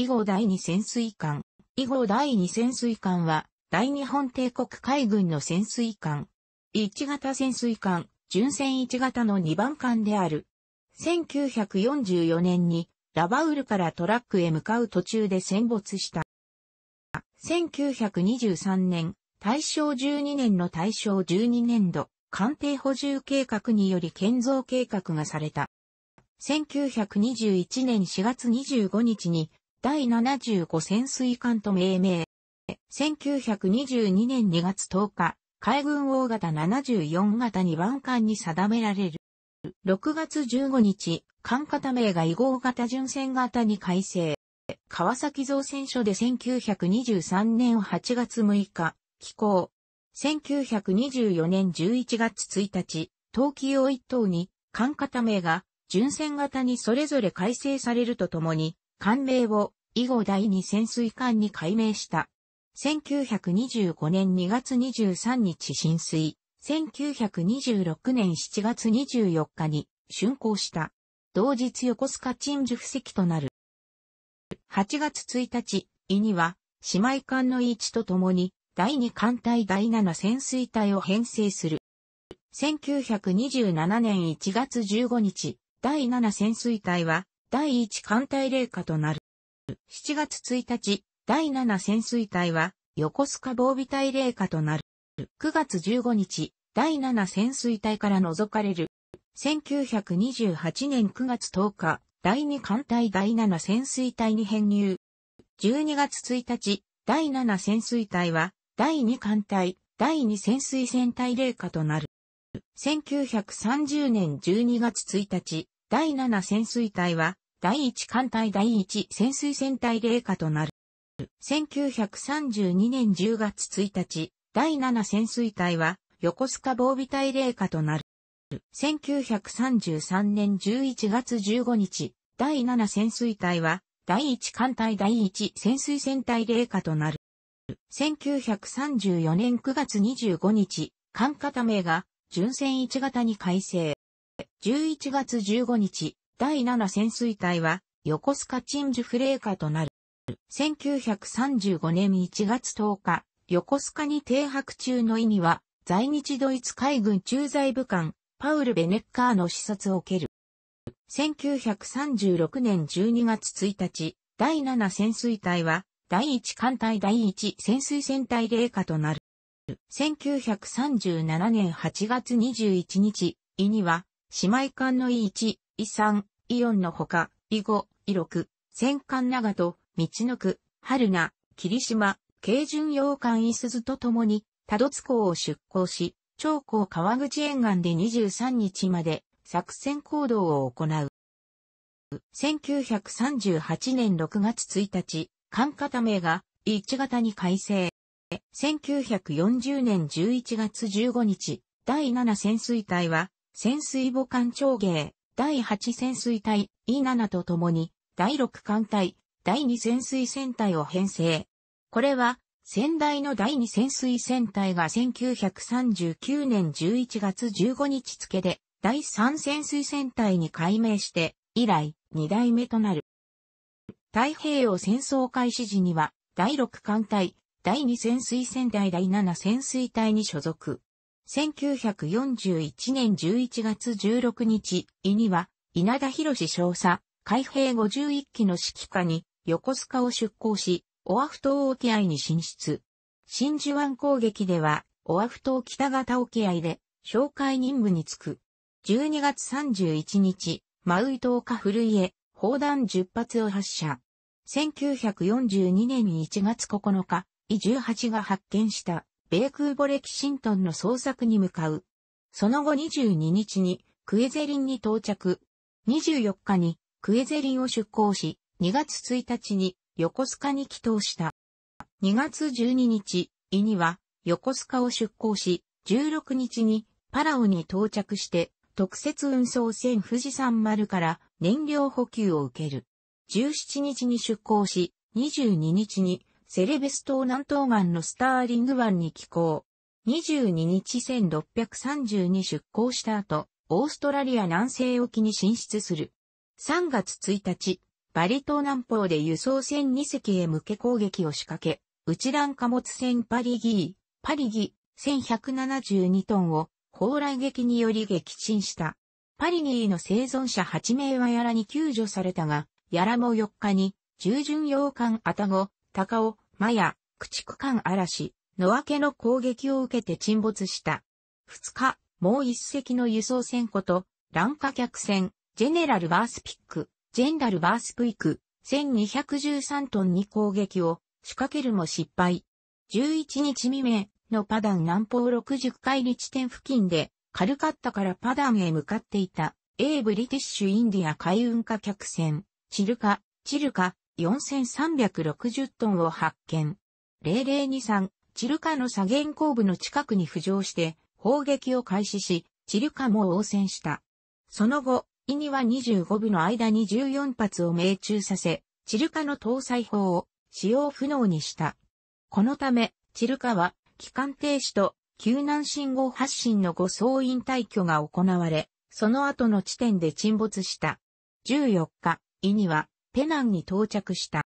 以後第二潜水艦。以後第二潜水艦は、大日本帝国海軍の潜水艦。1型潜水艦、巡戦1型の2番艦である。1944年に、ラバウルからトラックへ向かう途中で戦没した。1923年、大正12年の大正12年度、艦艇補充計画により建造計画がされた。1921年4月25日に第75潜水艦と命名。1922年2月10日、海軍大型74型2番艦に定められる。6月15日、艦型名が異号型巡船型に改正。川崎造船所で1923年8月6日、寄港。1924年11月1日、東京一等に、艦型名が、巡船型にそれぞれ改正されるとともに、艦名を以後第二潜水艦に改名した。1925年2月23日浸水、1926年7月24日に竣工した。同日横須賀鎮守布石となる。8月1日、伊には、姉妹艦の位置とともに、第2艦隊第7潜水隊を編成する。1927年1月15日、第7潜水隊は、第1艦隊霊下となる。7月1日、第7潜水隊は、横須賀防備隊霊下となる。9月15日、第7潜水隊から除かれる。1928年9月10日、第2艦隊第7潜水隊に編入。12月1日、第7潜水隊は、第2艦隊、第2潜水船隊霊下となる。1930年12月1日、第7潜水隊は、第1艦隊第1潜水船隊霊下となる。1932年10月1日、第7潜水隊は、横須賀防備隊霊下となる。1933年11月15日、第7潜水隊は、第1艦隊第1潜水船隊霊下となる。1934年9月25日、艦固名が、巡戦1型に改正。11月15日、第7潜水隊は、横須賀鎮守フレーカとなる。1935年1月10日、横須賀に停泊中の意味は、在日ドイツ海軍駐在部官、パウル・ベネッカーの視察を受ける。1936年12月1日、第7潜水隊は、第1艦隊第1潜水船隊霊下となる。1937年8月21日、意には、姉妹艦の E1、E3、E4 のほか、E5、E6、戦艦長と、道の区、春名、霧島、軽巡洋艦伊鈴と共に、多度津港を出港し、長江川口沿岸で23日まで作戦行動を行う。1938年6月1日、艦型名が E1 型に改正。1940年11月15日、第7潜水隊は潜水母艦長芸、第8潜水隊、E7 と共に、第6艦隊、第2潜水船隊を編成。これは、先代の第2潜水船隊が1939年11月15日付で、第3潜水船隊に改名して、以来、2代目となる。太平洋戦争開始時には、第6艦隊、第2潜水船隊第7潜水隊に所属。1941年11月16日、イには、稲田博少佐、海兵51機の指揮下に、横須賀を出港し、オアフ島沖合に進出。真珠湾攻撃では、オアフ島北方沖合で、紹介任務に就く。12月31日、マウイ島カフルイへ、砲弾10発を発射。1942年1月9日、イ18が発見した。米空母レキシントンの捜索に向かう。その後22日にクエゼリンに到着。24日にクエゼリンを出港し、2月1日に横須賀に帰島した。2月12日、イには横須賀を出港し、16日にパラオに到着して、特設運送船富士山丸から燃料補給を受ける。17日に出港し、22日にセレベス島南東岸のスターリング湾に寄港。22日1632出港した後、オーストラリア南西沖に進出する。3月1日、バリ島南方で輸送船2隻へ向け攻撃を仕掛け、内乱貨物船パリギー、パリギ、1172トンを砲雷撃により撃沈した。パリギーの生存者8名はやらに救助されたが、やらも4日に従順洋艦アタゴ、高尾、マヤ、駆逐艦嵐、野分けの攻撃を受けて沈没した。二日、もう一隻の輸送船こと、乱花客船、ジェネラルバースピック、ジェンダルバースプイク、1213トンに攻撃を仕掛けるも失敗。11日未明のパダン南方60海里地点付近で、カルカッタからパダンへ向かっていた、A ブリティッシュインディア海運化客船、チルカ、チルカ、4360トンを発見。0023、チルカの左舷後部の近くに浮上して砲撃を開始し、チルカも応戦した。その後、イニは25部の間に14発を命中させ、チルカの搭載砲を使用不能にした。このため、チルカは、機関停止と救難信号発信の護送員退去が行われ、その後の地点で沈没した。14日、イニは、ペナンに到着した。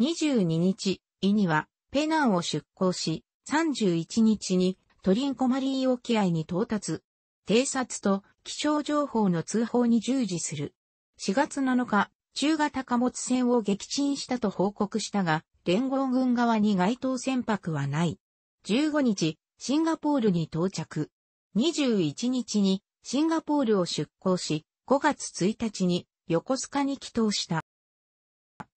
22日、イニはペナンを出港し、31日にトリンコマリー沖合に到達。偵察と気象情報の通報に従事する。4月7日、中型貨物船を撃沈したと報告したが、連合軍側に該当船舶はない。15日、シンガポールに到着。21日にシンガポールを出港し、5月1日に横須賀に帰投した。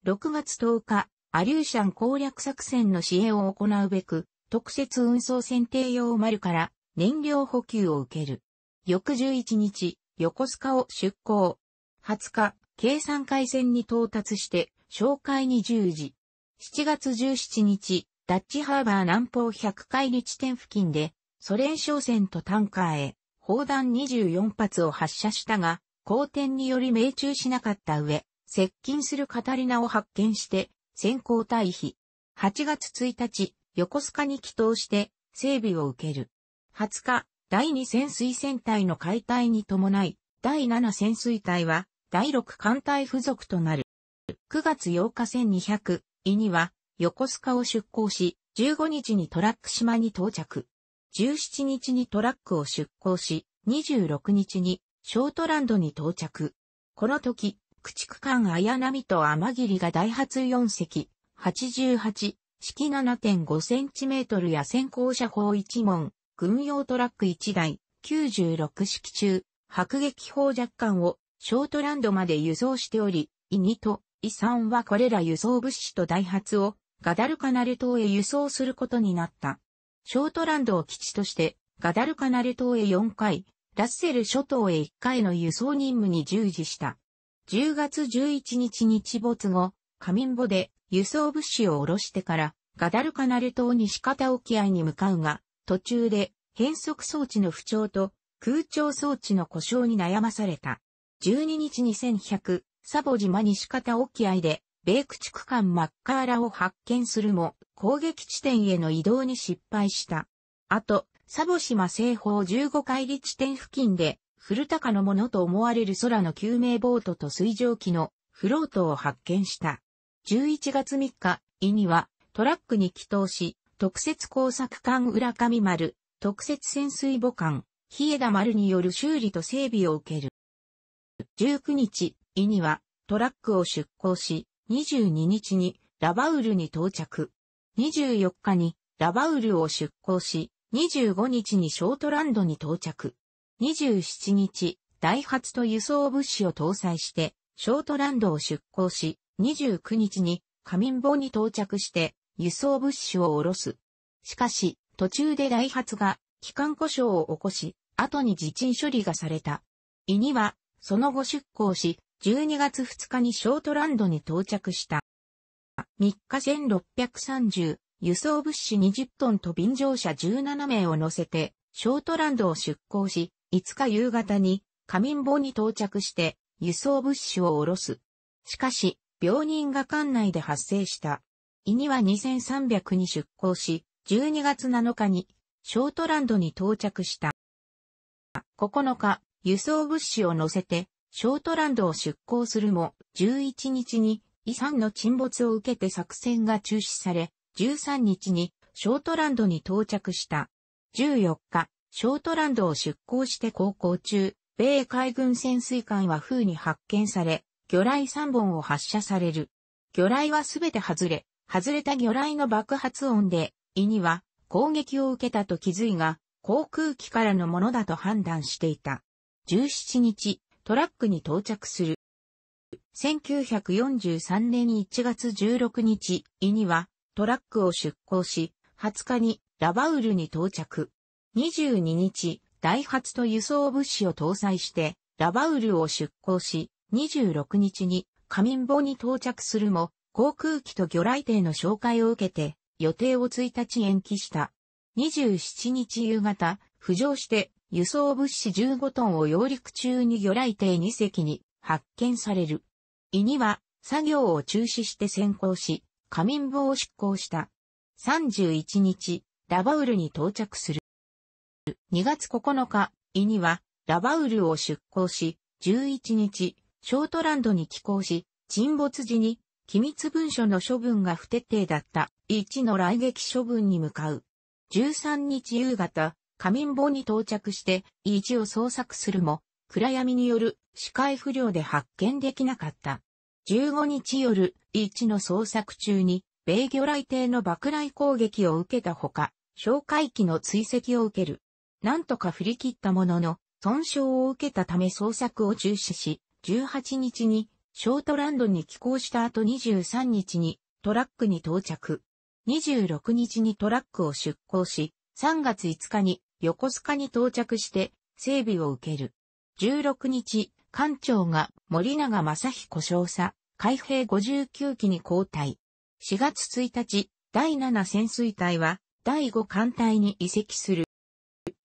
6月10日、アリューシャン攻略作戦の支援を行うべく、特設運送選定用丸から燃料補給を受ける。翌11日、横須賀を出港。20日、計算海戦に到達して、紹介に10時。7月17日、ダッチハーバー南方100海里地点付近で、ソ連商船とタンカーへ、砲弾24発を発射したが、荒天により命中しなかった上、接近するカタリナを発見して、先行退避。8月1日、横須賀に帰投して、整備を受ける。20日、第2潜水船隊の解体に伴い、第7潜水隊は、第6艦隊付属となる。9月8日1200、位には、横須賀を出港し、15日にトラック島に到着。17日にトラックを出港し、26日にショートランドに到着。この時、駆逐艦綾波と天霧がダイハツ4隻、88、式7.5センチメートルや先行車砲1門、軍用トラック1台、96式中、迫撃砲若干をショートランドまで輸送しており、イニとイ3はこれら輸送物資とダイハツをガダルカナル島へ輸送することになった。ショートランドを基地としてガダルカナル島へ4回、ラッセル諸島へ1回の輸送任務に従事した。10月11日日没後、カミンボで輸送物資を下ろしてから、ガダルカナル島西方沖合に向かうが、途中で変速装置の不調と空調装置の故障に悩まされた。12日2100、サボ島西方沖合で、米駆逐艦マッカーラを発見するも、攻撃地点への移動に失敗した。あと、サボ島西方15海里地点付近で、古高のものと思われる空の救命ボートと水蒸気のフロートを発見した。11月3日、イにはトラックに帰投し、特設工作艦浦上丸、特設潜水母艦、日枝丸による修理と整備を受ける。19日、イにはトラックを出港し、22日にラバウルに到着。24日にラバウルを出港し、25日にショートランドに到着。27日、ダイハツと輸送物資を搭載して、ショートランドを出港し、29日にカミンボに到着して、輸送物資を下ろす。しかし、途中でダイハツが機関故障を起こし、後に地鎮処理がされた。胃には、その後出港し、12月2日にショートランドに到着した。3日1630輸送物資20トンと便乗車17名を乗せて、ショートランドを出港し、5日夕方に、カミンボに到着して、輸送物資を下ろす。しかし、病人が艦内で発生した。胃には2300に出港し、12月7日に、ショートランドに到着した。9日、輸送物資を乗せて、ショートランドを出港するも、11日に、遺産の沈没を受けて作戦が中止され、13日にショートランドに到着した。14日、ショートランドを出港して航行中、米海軍潜水艦は風に発見され、魚雷3本を発射される。魚雷はすべて外れ、外れた魚雷の爆発音で、胃には攻撃を受けたと気づいが、航空機からのものだと判断していた。17日、トラックに到着する。1943年1月16日、胃にはトラックを出港し、20日にラバウルに到着。22日、ダイハツと輸送物資を搭載して、ラバウルを出港し、26日にカミンボに到着するも、航空機と魚雷艇の紹介を受けて、予定を1日延期した。27日夕方、浮上して、輸送物資15トンを揚陸中に魚雷艇2隻に発見される。胃には、作業を中止して先行し、カミンボを執行した。31日、ラバウルに到着する。2月9日、イには、ラバウルを出港し、11日、ショートランドに寄港し、沈没時に、機密文書の処分が不徹底だった1の来撃処分に向かう。13日夕方、カミンボに到着して、イ1を捜索するも、暗闇による視界不良で発見できなかった。15日夜、一の捜索中に、米魚雷艇の爆雷攻撃を受けたほか、哨戒機の追跡を受ける。なんとか振り切ったものの、損傷を受けたため捜索を中止し、18日にショートランドに寄港した後23日にトラックに到着。26日にトラックを出港し、3月5日に横須賀に到着して整備を受ける。16日、艦長が森永正彦少佐、海兵59機に交代。4月1日、第7潜水隊は、第5艦隊に移籍する。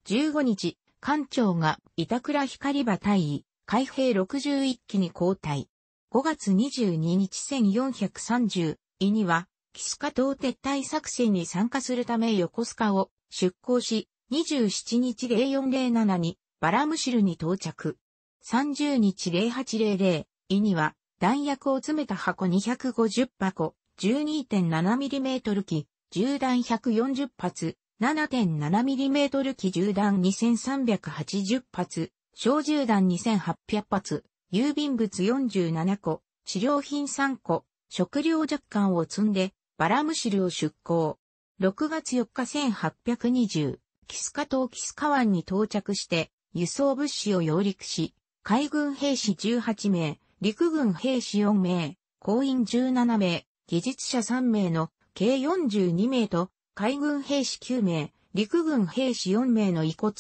15日、艦長が板倉光場大尉、海兵61機に交代。5月22日1430位には、キスカ島撤退作戦に参加するため横須賀を出港し、27日0407にバラムシルに到着。30日0800位には、弾薬を詰めた箱250箱、12.7mm 機、銃弾140発、7.7mm 機銃弾2380発、小銃弾2800発、郵便物47個、治療品3個、食料若干を積んで、バラムシルを出港。6月4日1820、キスカ島キスカ湾に到着して、輸送物資を揚陸し、海軍兵士18名、陸軍兵士4名、工員17名、技術者3名の計42名と、海軍兵士9名、陸軍兵士4名の遺骨、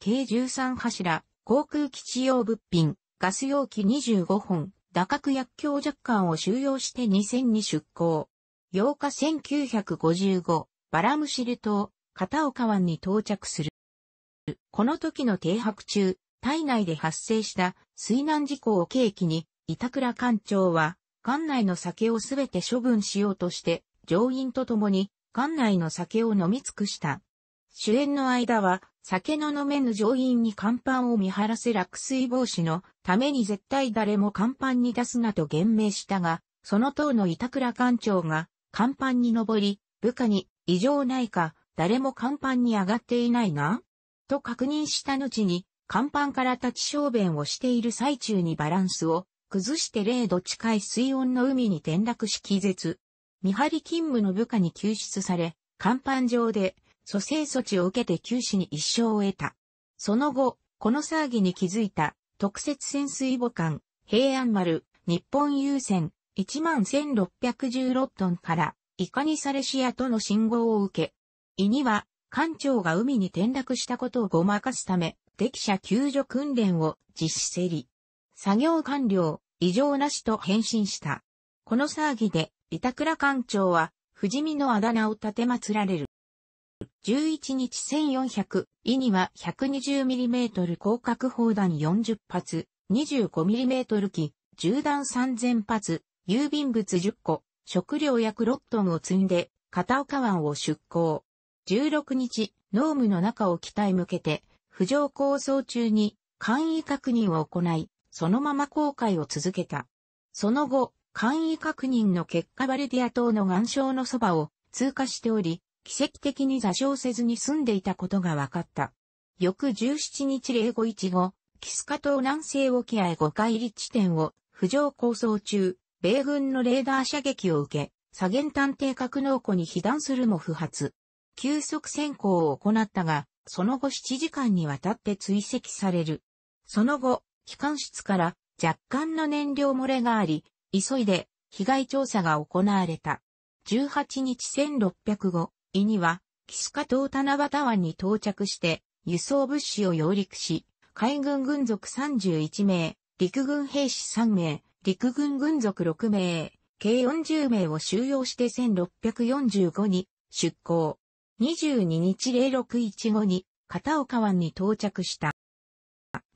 計13柱、航空基地用物品、ガス容器25本、打角薬莢弱管を収容して2戦に出港。8日1955、バラムシル島、片岡湾に到着する。この時の停泊中、体内で発生した水難事故を契機に、板倉館長は、館内の酒をすべて処分しようとして、乗員と共に、館内の酒を飲み尽くした。主演の間は、酒の飲めぬ乗員に甲板を見張らせ落水防止のために絶対誰も甲板に出すなと言明したが、その党の板倉館長が、甲板に登り、部下に、異常ないか、誰も甲板に上がっていないな、と確認した後に、甲板から立ち小便をしている最中にバランスを崩して0度近い水温の海に転落し気絶。見張り勤務の部下に救出され、甲板上で蘇生措置を受けて九死に一生を得た。その後、この騒ぎに気づいた特設潜水母艦、平安丸、日本優先、11616トンからイカニサレシアとの信号を受け、胃には艦長が海に転落したことをごまかすため、敵者救助訓練を実施せり。作業完了、異常なしと返信した。この騒ぎで、板倉艦長は、不死身のあだ名を立てまつられる。11日1400、意には 120mm 広角砲弾40発、25mm 機、銃弾3000発、郵便物10個、食料約6トンを積んで、片岡湾を出港。16日、ノームの中を北へ向けて、浮上構想中に、簡易確認を行い、そのまま航海を続けた。その後、簡易確認の結果バルディア島の岩礁のそばを通過しており、奇跡的に座礁せずに済んでいたことが分かった。翌17日0515、キスカ島南西沖合5回立地点を浮上構想中、米軍のレーダー射撃を受け、左舷探偵格納庫に被弾するも不発。急速潜航を行ったが、その後7時間にわたって追跡される。その後、機関室から若干の燃料漏れがあり、急いで被害調査が行われた。18日1605位には、キスカ島七夕湾に到着して、輸送物資を揚陸し、海軍軍属31名、陸軍兵士3名、陸軍軍属6名、計40名を収容して1645に出港。22日0615に片岡湾に到着した。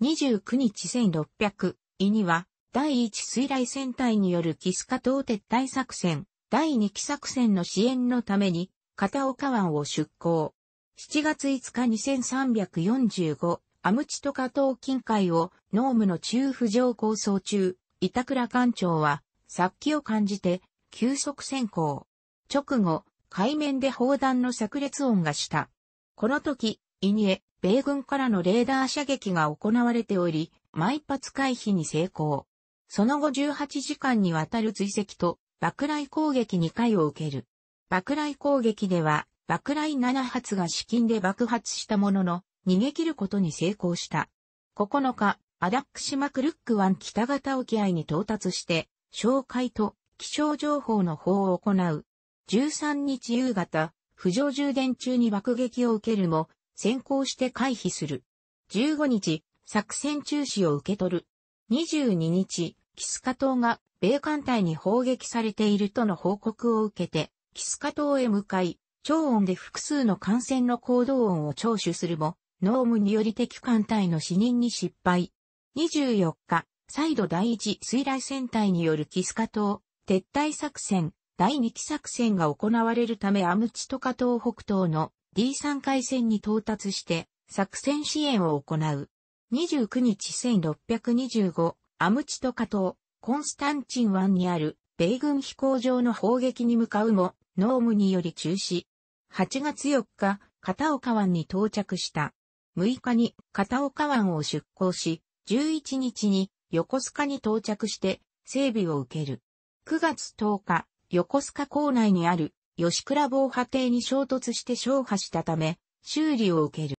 29日1600位には、第1水雷戦隊によるキスカ島撤退作戦、第2期作戦の支援のために、片岡湾を出港。7月5日2345、アムチトカ島近海を、ノームの中浮上構想中、板倉艦長は、殺気を感じて、急速先行。直後、海面で砲弾の炸裂音がした。この時、イニエ、米軍からのレーダー射撃が行われており、毎発回避に成功。その後18時間にわたる追跡と、爆雷攻撃2回を受ける。爆雷攻撃では、爆雷7発が至近で爆発したものの、逃げ切ることに成功した。9日、アダックシマクルック湾北型沖合に到達して、紹介と気象情報の報を行う。13日夕方、浮上充電中に爆撃を受けるも、先行して回避する。15日、作戦中止を受け取る。22日、キスカ島が米艦隊に砲撃されているとの報告を受けて、キスカ島へ向かい、超音で複数の艦船の行動音を聴取するも、ノームにより敵艦隊の死人に失敗。24日、再度第一水雷戦隊によるキスカ島、撤退作戦、第二期作戦が行われるためアムチトカ島北東の D3 回戦に到達して作戦支援を行う。29日1625、アムチトカ島、コンスタンチン湾にある米軍飛行場の砲撃に向かうも、ノームにより中止。8月4日、片岡湾に到着した。6日に片岡湾を出港し、11日に横須賀に到着して整備を受ける。9月10日、横須賀港内にある吉倉防波堤に衝突して消破したため、修理を受ける。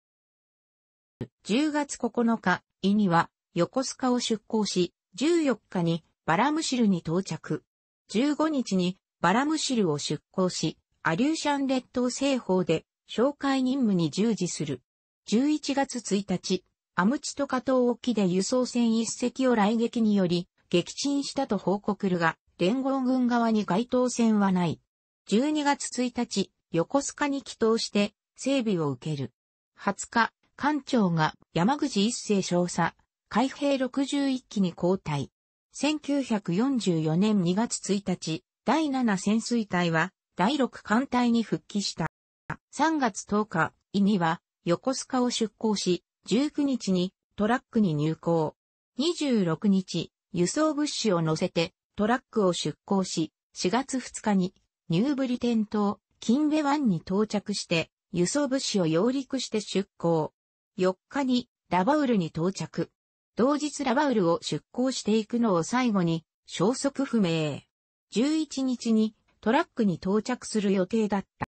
10月9日、イには横須賀を出港し、14日にバラムシルに到着。15日にバラムシルを出港し、アリューシャン列島西方で紹介任務に従事する。11月1日、アムチトカ島沖で輸送船一隻を来撃により撃沈したと報告るが、連合軍側に該当船はない。12月1日、横須賀に帰島して、整備を受ける。20日、艦長が山口一世少佐、海兵61機に交代。1944年2月1日、第7潜水隊は第6艦隊に復帰した。3月10日、イには横須賀を出港し、19日にトラックに入港。26日、輸送物資を乗せてトラックを出港し、4月2日にニューブリテン島、キンベ湾に到着して、輸送物資を揚陸して出港。4日にラバウルに到着。同日ラバウルを出港していくのを最後に消息不明。11日にトラックに到着する予定だった。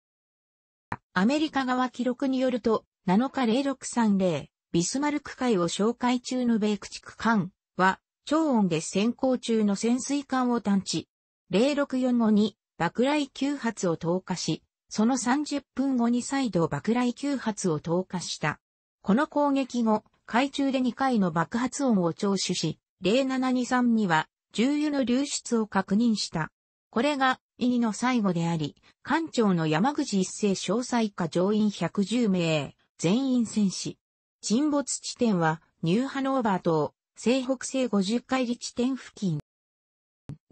アメリカ側記録によると7日0630ビスマルク海を紹介中の米駆逐艦は超音で先行中の潜水艦を探知。0645に爆雷9発を投下し、その30分後に再度爆雷9発を投下した。この攻撃後、海中で2回の爆発音を聴取し、0723には重油の流出を確認した。これが、意義の最後であり、艦長の山口一世詳細下乗員110名、全員戦死。沈没地点は、ニューハノーバー島、西北西50海里地点付近。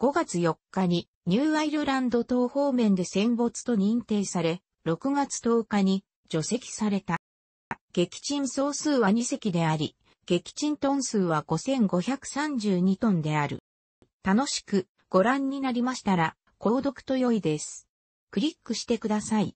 5月4日に、ニューアイルランド島方面で戦没と認定され、6月10日に除籍された。撃沈総数は2隻であり、撃沈トン数は5532トンである。楽しくご覧になりましたら、購読と良いです。クリックしてください。